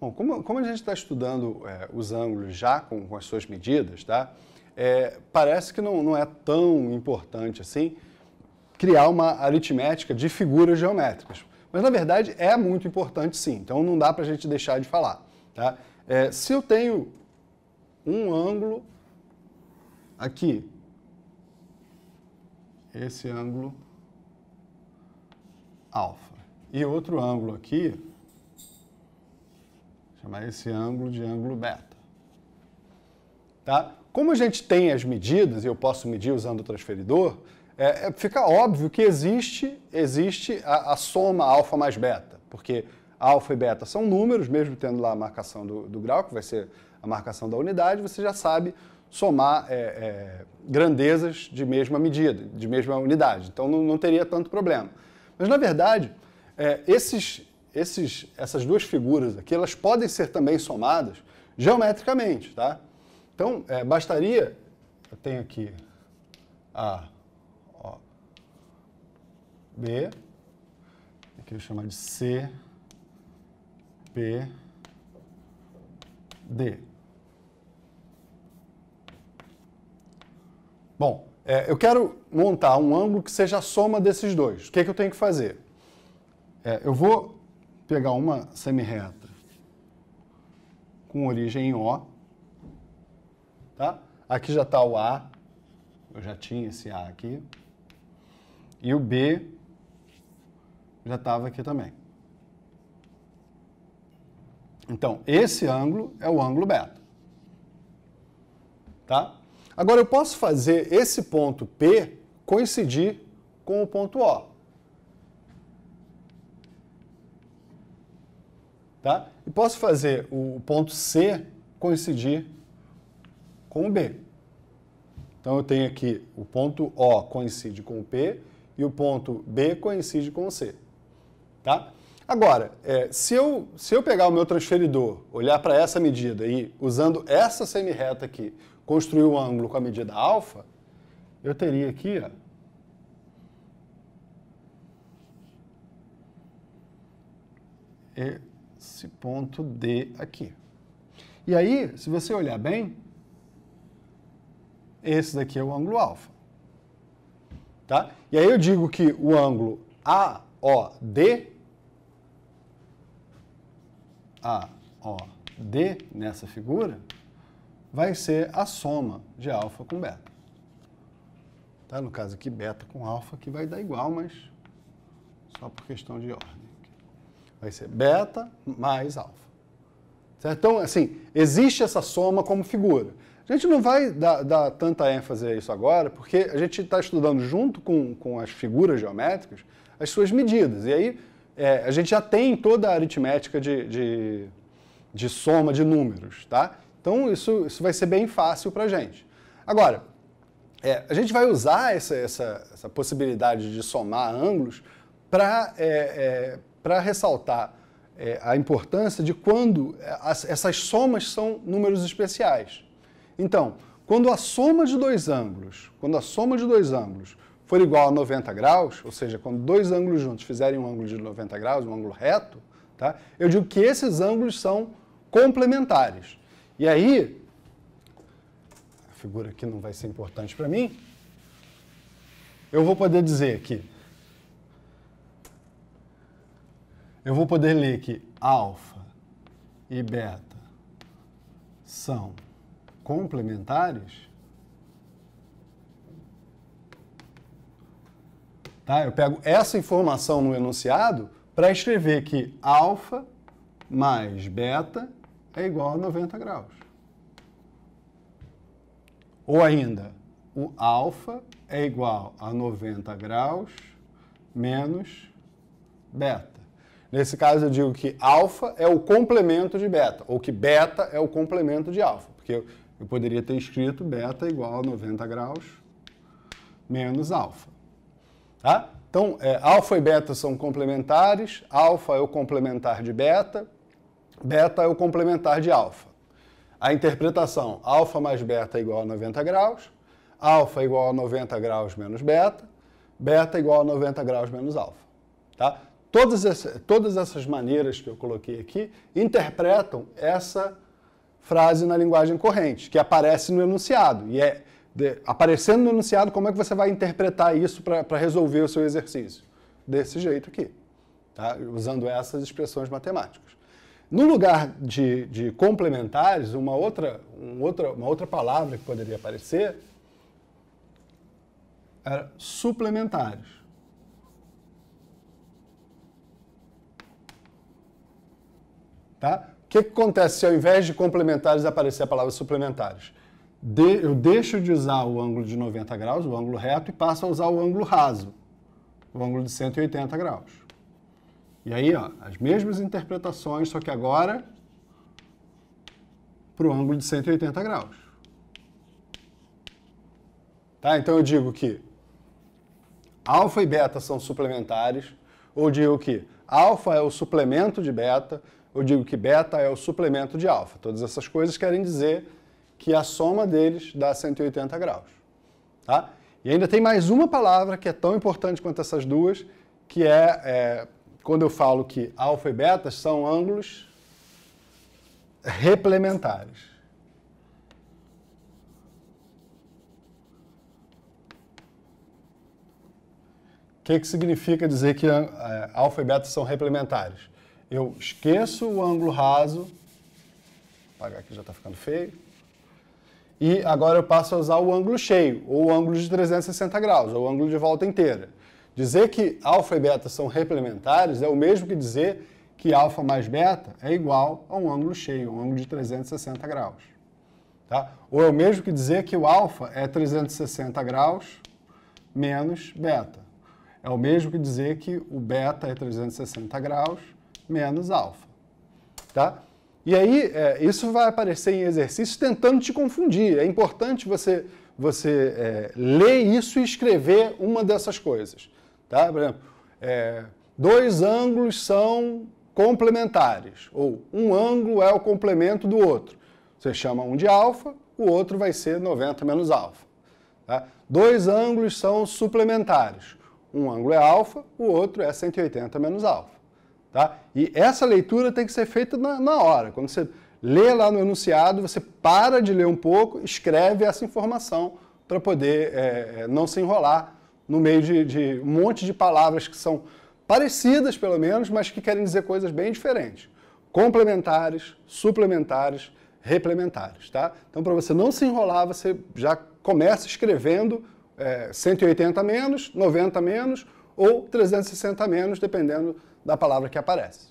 Bom, como, como a gente está estudando é, os ângulos já com, com, as suas medidas, tá? É, parece que não, não é tão importante assim criar uma aritmética de figuras geométricas. Mas, na verdade, é muito importante sim, então não dá para a gente deixar de falar. Tá? É, se eu tenho um ângulo aqui, esse ângulo alfa, e outro ângulo aqui, Chamar esse ângulo de ângulo beta. Tá? Como a gente tem as medidas, e eu posso medir usando o transferidor, é, é, fica óbvio que existe, existe a, a soma alfa mais beta, porque alfa e beta são números, mesmo tendo lá a marcação do, do, grau, que vai ser a marcação da unidade, você já sabe somar é, é grandezas de mesma medida, de mesma unidade. Então não, não teria tanto problema. Mas, na verdade, é, esses, esses, essas duas figuras aqui, elas podem ser também somadas geometricamente, tá? Então, é, bastaria, eu tenho aqui A, ó, B, aqui eu vou chamar de C, P, D. Bom, é, eu quero montar um ângulo que seja a soma desses dois. O que, é que eu tenho que fazer? É, eu vou pegar uma semirreta com origem em O, tá? Aqui já está o A, eu já tinha esse A aqui, e o B já estava aqui também. Então, esse ângulo é o ângulo beta. Tá? Agora, eu posso fazer esse ponto P coincidir com o ponto O. Tá? E posso fazer o ponto C coincidir com o B. Então eu tenho aqui o ponto O coincide com o P e o ponto B coincide com o C. Tá? Agora, é, se, eu, se eu pegar o meu transferidor, olhar para essa medida e, usando essa reta aqui, construir o um ângulo com a medida alfa, eu teria aqui, ó, esse ponto D aqui. E aí, se você olhar bem, esse daqui é o ângulo alfa. Tá? E aí eu digo que o ângulo AOD, AOD nessa figura, vai ser a soma de alfa com beta. Tá? No caso aqui, beta com alfa, que vai dar igual, mas só por questão de ordem. Vai ser beta mais alfa. Certo? Então, assim, existe essa soma como figura. A gente não vai dar, dar tanta ênfase a isso agora, porque a gente está estudando junto com, com as figuras geométricas as suas medidas. E aí é, a gente já tem toda a aritmética de, de, de soma de números, tá? Então isso, isso vai ser bem fácil para a gente. Agora, é, a gente vai usar essa, essa, essa, possibilidade de somar ângulos para é, é para ressaltar é, a importância de quando é, as, essas somas são números especiais. Então, quando a soma de dois ângulos, quando a soma de dois ângulos for igual a 90 graus, ou seja, quando dois ângulos juntos fizerem um ângulo de 90 graus, um ângulo reto, tá? eu digo que esses ângulos são complementares. E aí, a figura aqui não vai ser importante para mim, eu vou poder dizer que eu vou poder ler que alfa e beta são complementares? Tá? Eu pego essa informação no enunciado para escrever que alfa mais beta é igual a 90 graus. Ou ainda, o alfa é igual a 90 graus menos beta. Nesse caso, eu digo que alfa é o complemento de beta, ou que beta é o complemento de alfa, porque eu, eu poderia ter escrito beta igual a 90 graus menos alfa. Tá? Então, é, alfa e beta são complementares, alfa é o complementar de beta, beta é o complementar de alfa. A interpretação, alfa mais beta é igual a 90 graus, alfa é igual a 90 graus menos beta, beta é igual a 90 graus menos alfa. Tá? Todas, essa, todas essas maneiras que eu coloquei aqui interpretam essa frase na linguagem corrente, que aparece no enunciado. E é de, aparecendo no enunciado, como é que você vai interpretar isso para resolver o seu exercício? Desse jeito aqui, tá? usando essas expressões matemáticas. No lugar de, de complementares, uma outra, um outra, uma outra palavra que poderia aparecer era suplementares. Tá? O que, que acontece se ao invés de complementares aparecer a palavra suplementares? De, eu deixo de usar o ângulo de 90 graus, o ângulo reto, e passo a usar o ângulo raso, o ângulo de 180 graus. E aí, ó, as mesmas interpretações, só que agora para o ângulo de 180 graus. Tá? Então eu digo que alfa e beta são suplementares, ou digo que alfa é o suplemento de beta, eu digo que beta é o suplemento de alfa. Todas essas coisas querem dizer que a soma deles dá 180 graus. Tá? E ainda tem mais uma palavra que é tão importante quanto essas duas, que é, é quando eu falo que alfa e beta são ângulos replementares. que, que significa dizer que é, alfa e beta são replementares? Eu esqueço o ângulo raso, apagar aqui já está ficando feio, e agora eu passo a usar o ângulo cheio, ou o ângulo de 360 graus, ou o ângulo de volta inteira. Dizer que alfa e beta são replementares é o mesmo que dizer que alfa mais beta é igual a um ângulo cheio, um ângulo de 360 graus. Tá? Ou é o mesmo que dizer que o alfa é 360 graus menos beta. É o mesmo que dizer que o beta é 360 graus menos alfa. Tá? E aí, é, isso vai aparecer em exercícios tentando te confundir. É importante você, você é, ler isso e escrever uma dessas coisas. Tá? Por exemplo, é, dois ângulos são complementares, ou um ângulo é o complemento do outro. Você chama um de alfa, o outro vai ser 90 menos alfa. Tá? Dois ângulos são suplementares, um ângulo é alfa, o outro é 180 menos alfa. Tá? E essa leitura tem que ser feita na, na hora. Quando você lê lá no enunciado, você para de ler um pouco, escreve essa informação para poder é, é, não se enrolar no meio de, de, um monte de palavras que são parecidas, pelo menos, mas que querem dizer coisas bem diferentes. Complementares, suplementares, replementares, tá? Então, para você não se enrolar, você já começa escrevendo é, 180 menos, 90 menos ou 360 menos, dependendo da palavra que aparece.